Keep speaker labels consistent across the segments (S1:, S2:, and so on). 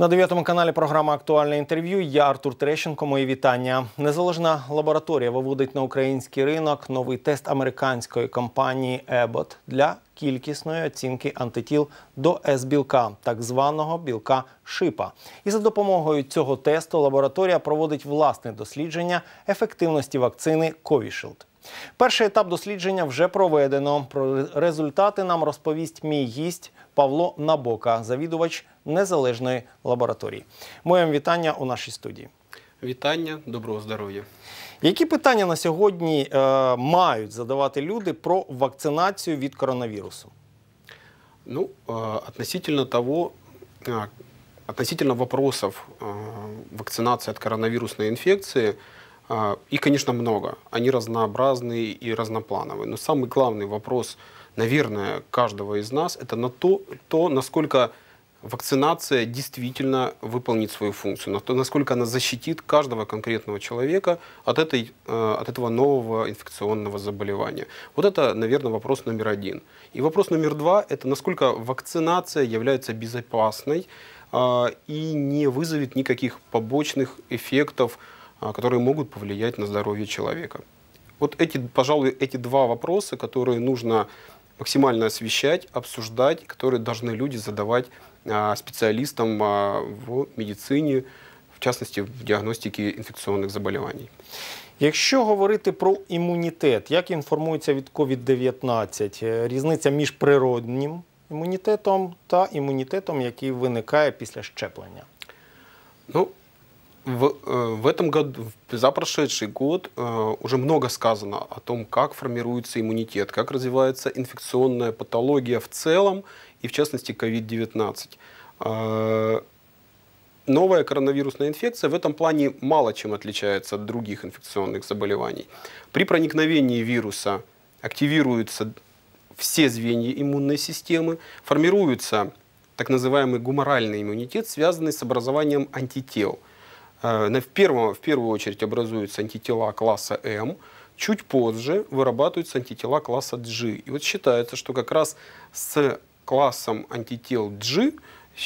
S1: На дев'ятому каналі програма Актуальне інтерв'ю. Я Артур Трещенко. Мої вітання. Незалежна лабораторія виводить на український ринок новий тест американської компанії Abbott для кількісної оцінки антитіл до С-білка, так званого білка шипа. І за допомогою цього тесту лабораторія проводить власне дослідження ефективності вакцини Ковішилд. Перший етап дослідження вже проведено. Про результати нам розповість мій гість Павло Набока, завідувач незалежної лабораторії. Моє вітання у нашій студії. Вітання, доброго здоров'я. Які питання на сьогодні е, мають задавати люди про вакцинацію від коронавірусу? Ну, е, относительно того,
S2: е, относительно вопросов е, вакцинации от коронавирусной инфекции – А, и, конечно, много. Они разнообразные и разноплановые. Но самый главный вопрос, наверное, каждого из нас, это на то, то насколько вакцинация действительно выполнит свою функцию, на то, насколько она защитит каждого конкретного человека от, этой, э, от этого нового инфекционного заболевания. Вот это, наверное, вопрос номер один. И вопрос номер два – это насколько вакцинация является безопасной а, и не вызовет никаких побочных эффектов, которые могут повлиять на здоровье человека. Вот эти, пожалуй, эти два вопроса, которые нужно максимально освещать, обсуждать, которые должны люди задавать специалистам в медицині, в частності в діагностиці інфекційних
S1: заболівань. Якщо говорити про імунітет, як інформується від COVID-19, е, різниця між природнім імунітетом та імунітетом, який виникає після щеплення? Ну, в,
S2: э, в этом году, за прошедший год э, уже много сказано о том, как формируется иммунитет, как развивается инфекционная патология в целом и в частности COVID-19. Э, новая коронавирусная инфекция в этом плане мало чем отличается от других инфекционных заболеваний. При проникновении вируса активируются все звенья иммунной системы, формируется так называемый гуморальный иммунитет, связанный с образованием антител – Э, в, первом, в первую очередь образуются антитела класса М, чуть позже вырабатываются антитела класса G. И вот считается, что как раз с классом антител G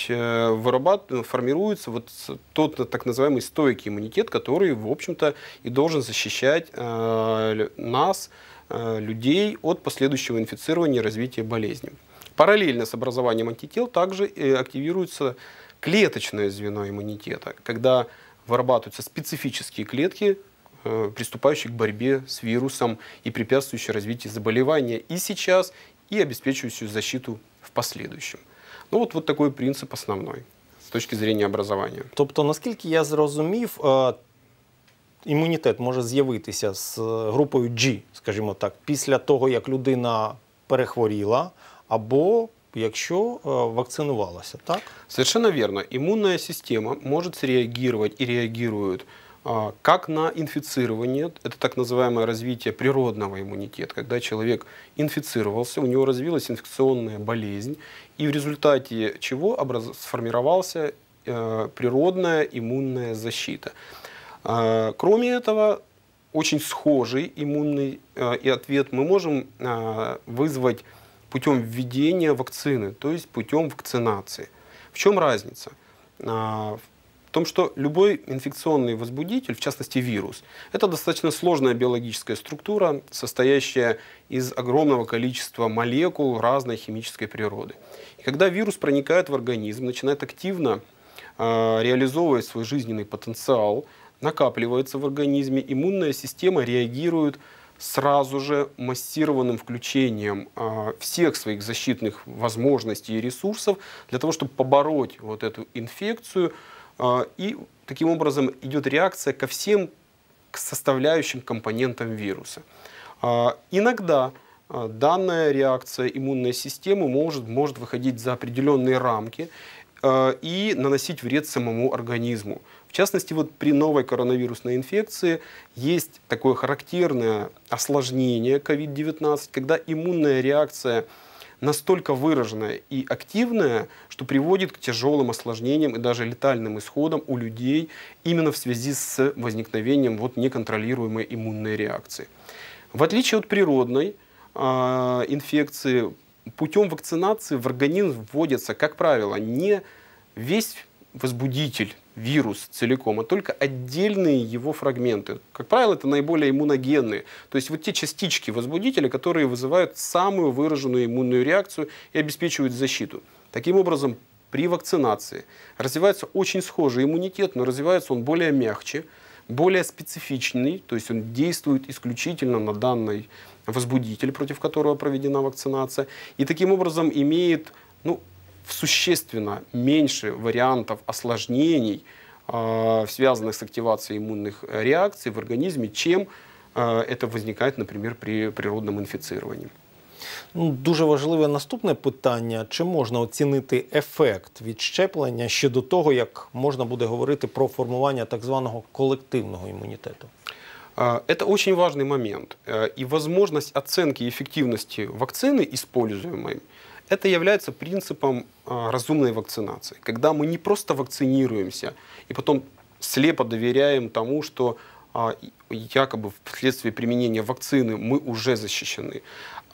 S2: э, формируется вот тот так называемый стойкий иммунитет, который, в общем-то, и должен защищать э, нас, людей, от последующего инфицирования и развития болезни. Параллельно с образованием антител также активируется клеточное звено иммунитета, когда вырабатываются специфические клетки, э, приступающие к борьбе с вирусом и препятствующие развитию заболевания и сейчас, и обеспечивающую защиту в последующем. Ну вот, вот такой принцип основной з точки зрення образування.
S1: Тобто, наскільки я зрозумів, е, імунітет може з'явитися з е, групою G, скажімо так, після того, як людина перехворіла або якщо вакцинувалася, так?
S2: Совершенно верно. Иммунная система может среагировать и реагирует а, как на инфицирование, это так называемое развитие природного иммунитета, когда человек инфицировался, у него развилась инфекционная болезнь, и в результате чего образ... сформировался э, природная иммунная защита. А, кроме этого, очень схожий иммунный э, ответ мы можем а, вызвать путем введения вакцины, то есть путем вакцинации. В чем разница? А, в том, что любой инфекционный возбудитель, в частности вирус, это достаточно сложная биологическая структура, состоящая из огромного количества молекул разной химической природы. И когда вирус проникает в организм, начинает активно а, реализовывать свой жизненный потенциал, накапливается в организме, иммунная система реагирует сразу же массированным включением а, всех своих защитных возможностей и ресурсов для того, чтобы побороть вот эту инфекцию. А, и таким образом идет реакция ко всем составляющим компонентам вируса. А, иногда данная реакция иммунной системы может, может выходить за определенные рамки и наносить вред самому организму частности, вот при новой коронавирусной инфекции есть такое характерное осложнение COVID-19, когда иммунная реакция настолько выраженная и активная, что приводит к тяжелым осложнениям и даже летальным исходам у людей именно в связи с возникновением вот неконтролируемой иммунной реакции. В отличие от природной э, инфекции, путем вакцинации в организм вводится, как правило, не весь возбудитель вирус целиком, а только отдельные его фрагменты. Как правило, это наиболее иммуногенные, то есть вот те частички возбудителя, которые вызывают самую выраженную иммунную реакцию и обеспечивают защиту. Таким образом, при вакцинации развивается очень схожий иммунитет, но развивается он более мягче, более специфичный, то есть он действует исключительно на данный возбудитель, против которого проведена вакцинация, и таким образом имеет ну, существенно меньше вариантов осложнений, связанных с активацией иммунных э, реакций в организме, чем э, это возникает, например, при природном інфіцированні.
S1: Ну, дуже важливе наступне питання: чи можна оцінити ефект від щеплення ще до того, як можна буде говорити про формування так званого колективного імунітету? Это очень важный момент. И е, возможность оценки эффективности
S2: вакцины, используемой, Это является принципом а, разумной вакцинации, когда мы не просто вакцинируемся и потом слепо доверяем тому, что а, якобы вследствие применения вакцины мы уже защищены,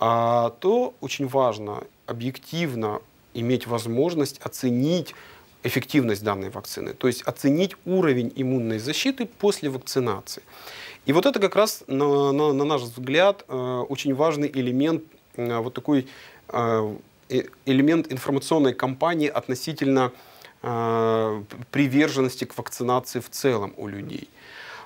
S2: а, то очень важно объективно иметь возможность оценить эффективность данной вакцины, то есть оценить уровень иммунной защиты после вакцинации. И вот это как раз, на, на, на наш взгляд, очень важный элемент вот такой элемент информационной кампании относительно э, приверженности к вакцинации в целом у людей.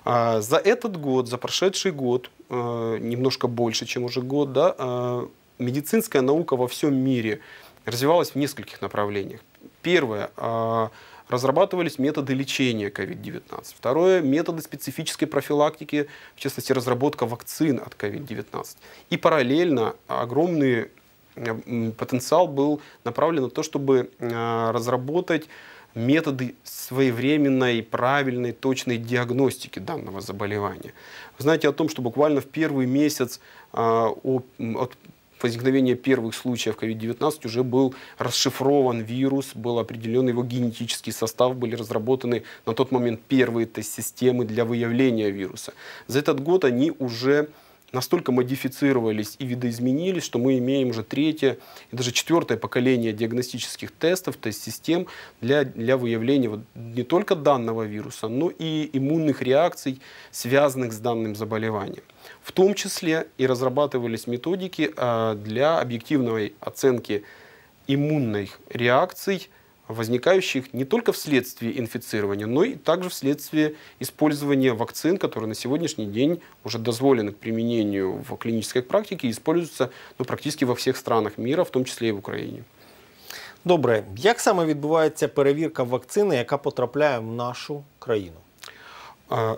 S2: А, за этот год, за прошедший год, э, немножко больше, чем уже год, да, э, медицинская наука во всем мире развивалась в нескольких направлениях. Первое разрабатывались методы лечения COVID-19. Второе – методы специфической профилактики, в частности, разработка вакцин от COVID-19. И параллельно огромные потенциал был направлен на то, чтобы а, разработать методы своевременной, правильной, точной диагностики данного заболевания. Вы знаете о том, что буквально в первый месяц а, от возникновения первых случаев COVID-19 уже был расшифрован вирус, был определен его генетический состав, были разработаны на тот момент первые тест-системы для выявления вируса. За этот год они уже настолько модифицировались и видоизменились, что мы имеем уже третье и даже четвертое поколение диагностических тестов, то есть систем для, для выявления вот не только данного вируса, но и иммунных реакций, связанных с данным заболеванием. В том числе и разрабатывались методики а, для объективной оценки иммунных реакций – возникающих не только вследствие инфицирования, но и также вследствие использования вакцин, которые на сегодняшний день уже дозволены к применению в клинической практике и используются ну, практически во всех странах мира, в том числе и в Украине.
S1: Добре, як саме відбувається перевірка вакцини, яка потрапляє в нашу країну? А,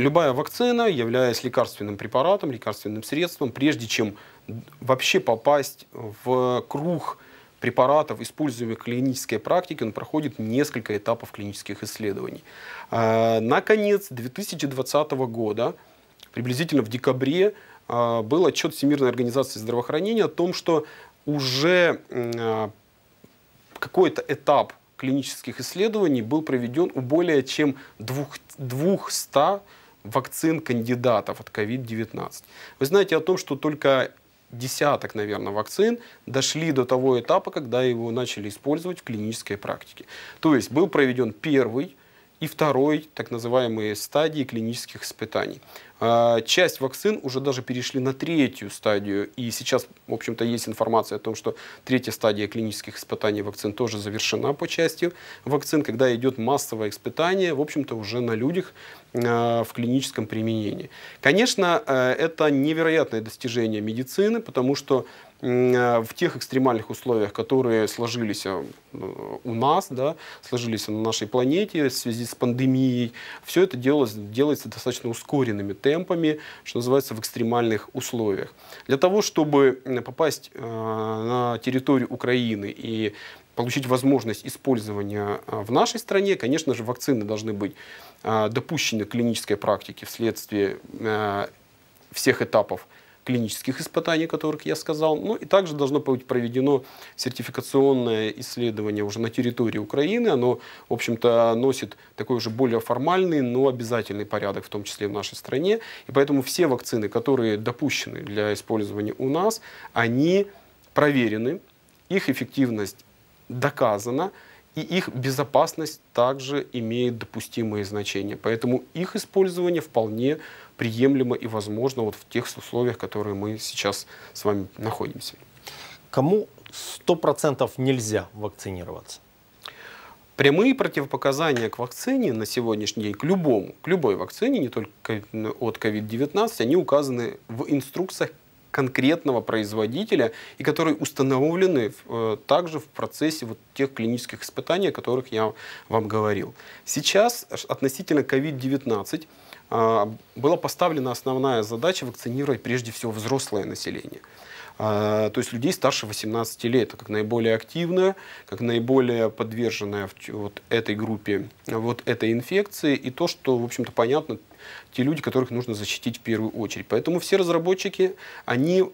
S2: любая вакцина, являясь лекарственным препаратом, лекарственным средством, прежде чем вообще попасть в круг препаратов, используемых в клинической практике, он проходит несколько этапов клинических исследований. На конец 2020 года, приблизительно в декабре, а, был отчет Всемирной организации здравоохранения о том, что уже а, какой-то этап клинических исследований был проведен у более чем 200 вакцин кандидатов от COVID-19. Вы знаете о том, что только десяток, наверное, вакцин дошли до того этапа, когда его начали использовать в клинической практике. То есть был проведен первый и второй, так называемые стадии клинических испытаний. А, часть вакцин уже даже перешли на третью стадию, и сейчас, в общем-то, есть информация о том, что третья стадия клинических испытаний вакцин тоже завершена по части вакцин, когда идет массовое испытание, в общем-то, уже на людях а, в клиническом применении. Конечно, а, это невероятное достижение медицины, потому что Э, в тех экстремальных условиях, которые сложились э, у нас, да, сложились на нашей планете в связи с пандемией, все это делалось, делается достаточно ускоренными темпами, что называется, в экстремальных условиях. Для того, чтобы э, попасть на территорию Украины и получить возможность использования в нашей стране, конечно же, вакцины должны быть допущены к клинической практике вследствие всех этапов клинических испытаний, о которых я сказал. Ну и также должно быть проведено сертификационное исследование уже на территории Украины. Оно, в общем-то, носит такой уже более формальный, но обязательный порядок, в том числе в нашей стране. И поэтому все вакцины, которые допущены для использования у нас, они проверены, их эффективность доказана, и их безопасность также имеет допустимые значения. Поэтому их использование вполне приемлемо и возможно вот в тех условиях, которые мы сейчас с вами находимся. Кому 100% нельзя вакцинироваться? Прямые противопоказания к вакцине на сегодняшний день, к любому, к любой вакцине, не только от COVID-19, они указаны в инструкциях конкретного производителя и которые установлены э, также в процессе вот тех клинических испытаний, о которых я вам говорил. Сейчас э, относительно COVID-19 а, была поставлена основная задача вакцинировать прежде всего взрослое население. А, то есть людей старше 18 лет, как наиболее активное, как наиболее подверженное вот этой группе, вот этой инфекции. И то, что, в общем-то, понятно, те люди, которых нужно защитить в первую очередь. Поэтому все разработчики, они э,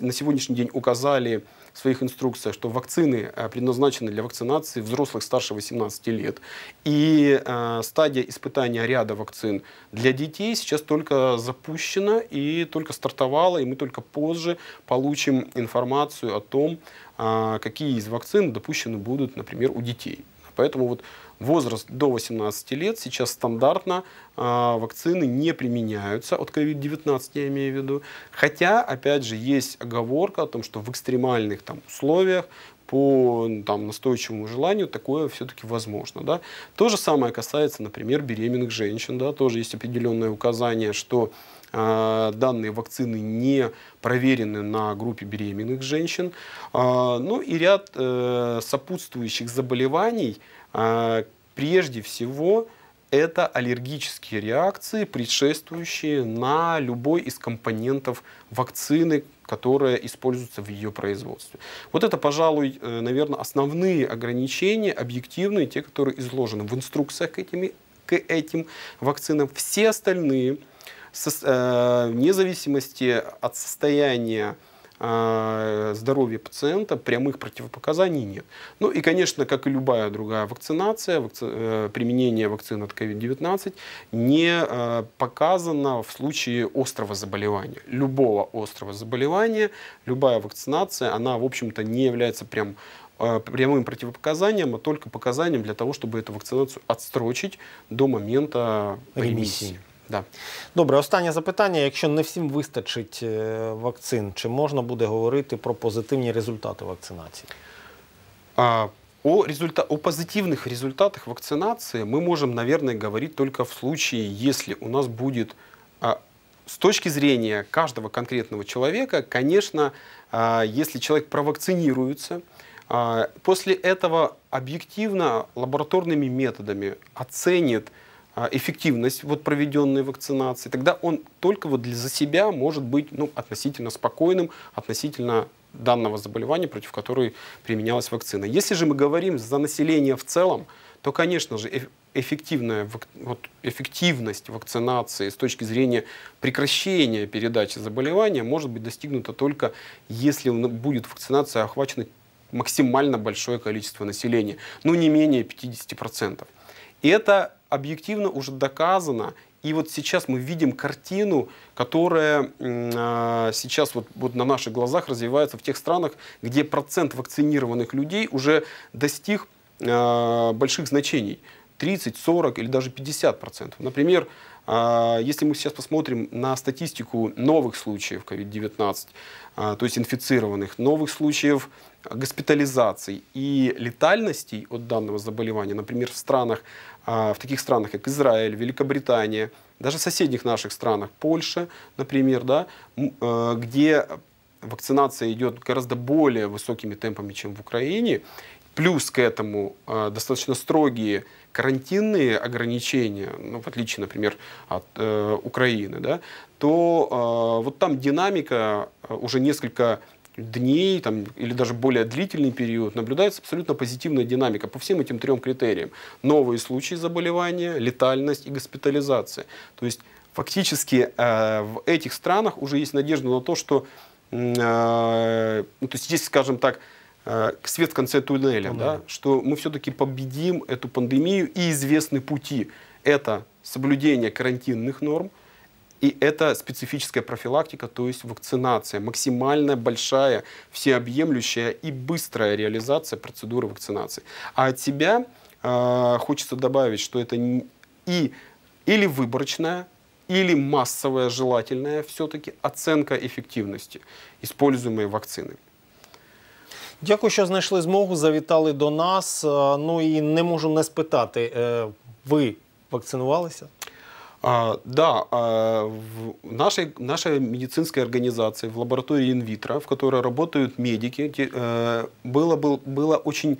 S2: на сегодняшний день указали в своих инструкциях, что вакцины э, предназначены для вакцинации взрослых старше 18 лет. И э, стадия испытания ряда вакцин для детей сейчас только запущена и только стартовала, и мы только позже получим информацию о том, э, какие из вакцин допущены будут, например, у детей. Поэтому вот возраст до 18 лет сейчас стандартно а, вакцины не применяются от COVID-19, я имею в виду. Хотя, опять же, есть оговорка о том, что в экстремальных там, условиях по там, настойчивому желанию такое все-таки возможно. Да? То же самое касается, например, беременных женщин. Да? Тоже есть определенное указание, что а, данные вакцины не проверены на группе беременных женщин, а, ну и ряд э, сопутствующих заболеваний, а, прежде всего, это аллергические реакции, предшествующие на любой из компонентов вакцины, которая используется в ее производстве. Вот это, пожалуй, э, наверное, основные ограничения, объективные, те, которые изложены в инструкциях к этим, к этим вакцинам. Все остальные Э, вне зависимости от состояния э, здоровья пациента прямых противопоказаний нет. Ну и, конечно, как и любая другая вакцинация, вакци... Э, применение вакцины от COVID-19 не показано в случае острого заболевания. Любого острого заболевания, любая вакцинация, она, в общем-то, не является прям прямым противопоказанием, а только показанием для того, чтобы эту вакцинацию отстрочить до момента
S1: ремиссии. ремиссии. Да. Добре, останнє запитання. Якщо не всім вистачить вакцин, чи можна буде говорити про позитивні результати вакцинації? А, о, результа... о позитивных
S2: результатах вакцинации мы можем, наверное, говорить только в случае, если у нас будет а, с точки зрения каждого конкретного человека, конечно, а, если человек провакцинируется, а, после этого объективно лабораторными методами оценит, а, эффективность вот проведенной вакцинации, тогда он только вот для за себя может быть ну, относительно спокойным, относительно данного заболевания, против которой применялась вакцина. Если же мы говорим за население в целом, то, конечно же, эффективная, вот, эффективность вакцинации с точки зрения прекращения передачи заболевания может быть достигнута только если будет вакцинация охвачена максимально большое количество населения, ну не менее 50%. И это объективно уже доказано. И вот сейчас мы видим картину, которая а, сейчас вот, вот на наших глазах развивается в тех странах, где процент вакцинированных людей уже достиг а, больших значений. 30, 40 или даже 50 процентов. Например, а, если мы сейчас посмотрим на статистику новых случаев COVID-19, то есть инфицированных, новых случаев госпитализаций и летальностей от данного заболевания, например, в странах а, в таких странах, как Израиль, Великобритания, даже в соседних наших странах, Польша, например, да, э, где вакцинация идет гораздо более высокими темпами, чем в Украине, плюс к этому а, достаточно строгие карантинные ограничения, ну, в отличие, например, от э, Украины, да, то э, вот там динамика уже несколько дней там, или даже более длительный период наблюдается абсолютно позитивная динамика по всем этим трем критериям. Новые случаи заболевания, летальность и госпитализация. То есть фактически э, в этих странах уже есть надежда на то, что э, ну, то есть здесь скажем так, э, свет в конце туннеля, ну да, да, что мы все-таки победим эту пандемию и известны пути. Это соблюдение карантинных норм, и это специфическая профилактика, то есть вакцинация, максимально большая, всеобъемлющая и быстрая реализация процедуры вакцинации. А от себя э, хочется добавить, что это и, или выборочная, или массовая желательная все-таки оценка эффективности используемой вакцины.
S1: Дякую, що знайшли змогу. Завітали до нас. А, ну і не можу не спитати, ви вакцинувалися? А, да, а,
S2: в нашей, нашей медицинской организации, в лаборатории инвитро, в которой работают медики, те, э, было, было очень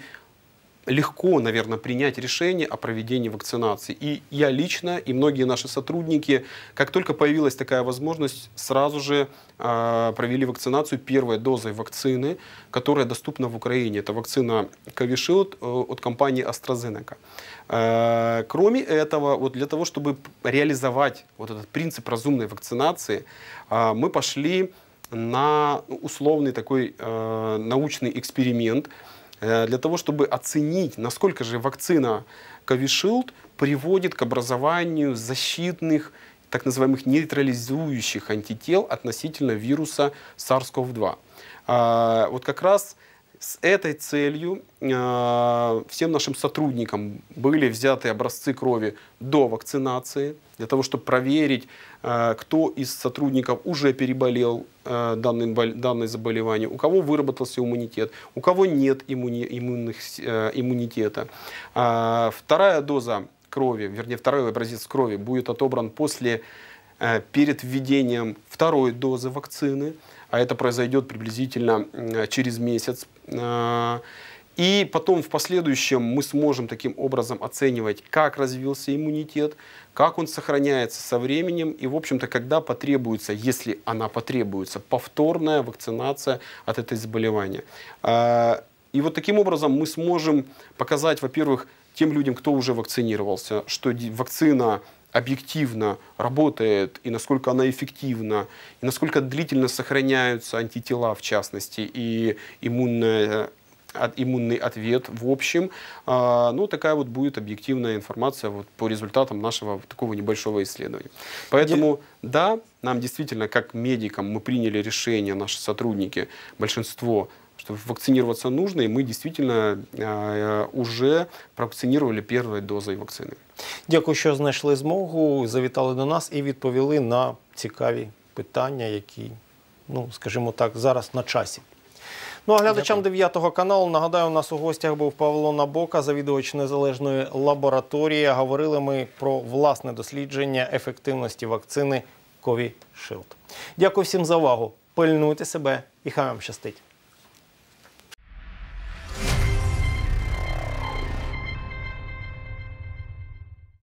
S2: легко, наверное, принять решение о проведении вакцинации. И я лично, и многие наши сотрудники, как только появилась такая возможность, сразу же э, провели вакцинацию первой дозой вакцины, которая доступна в Украине. Это вакцина Covishield э, от компании AstraZeneca. Э, кроме этого, вот для того, чтобы реализовать вот этот принцип разумной вакцинации, э, мы пошли на ну, условный такой э, научный эксперимент – Э, для того, чтобы оценить, насколько же вакцина Covishield приводит к образованию защитных так называемых нейтрализующих антител относительно вируса SARS-CoV-2. А, вот как раз с этой целью э, всем нашим сотрудникам были взяты образцы крови до вакцинации, для того, чтобы проверить, э, кто из сотрудников уже переболел э, данное, заболевание, у кого выработался иммунитет, у кого нет иммуни, иммунных, э, иммунитета. вторая доза крови, вернее, второй образец крови будет отобран после, перед введением второй дозы вакцины а это произойдет приблизительно э, через месяц. А, и потом в последующем мы сможем таким образом оценивать, как развился иммунитет, как он сохраняется со временем и, в общем-то, когда потребуется, если она потребуется, повторная вакцинация от этой заболевания. А, и вот таким образом мы сможем показать, во-первых, тем людям, кто уже вакцинировался, что вакцина объективно работает и насколько она эффективна, и насколько длительно сохраняются антитела, в частности, и иммунная э, иммунный ответ в общем. А, ну, такая вот будет объективная информация вот, по результатам нашего такого небольшого исследования. Поэтому, Я... да, нам действительно, как медикам, мы приняли решение, наши сотрудники, большинство что вакцинироваться нужно, и мы действительно э, уже провакцинировали первою дозою вакцини.
S1: Дякую, що знайшли змогу, завітали до нас і відповіли на цікаві питання, які, ну скажімо так, зараз на часі. Ну а глядачам 9 каналу нагадаю, у нас у гостях був Павло Набока, завідувач незалежної лабораторії. Говорили ми про власне дослідження ефективності вакцини Ковішилд. Дякую всім за увагу. Пильнуйте себе і хай вам щастить.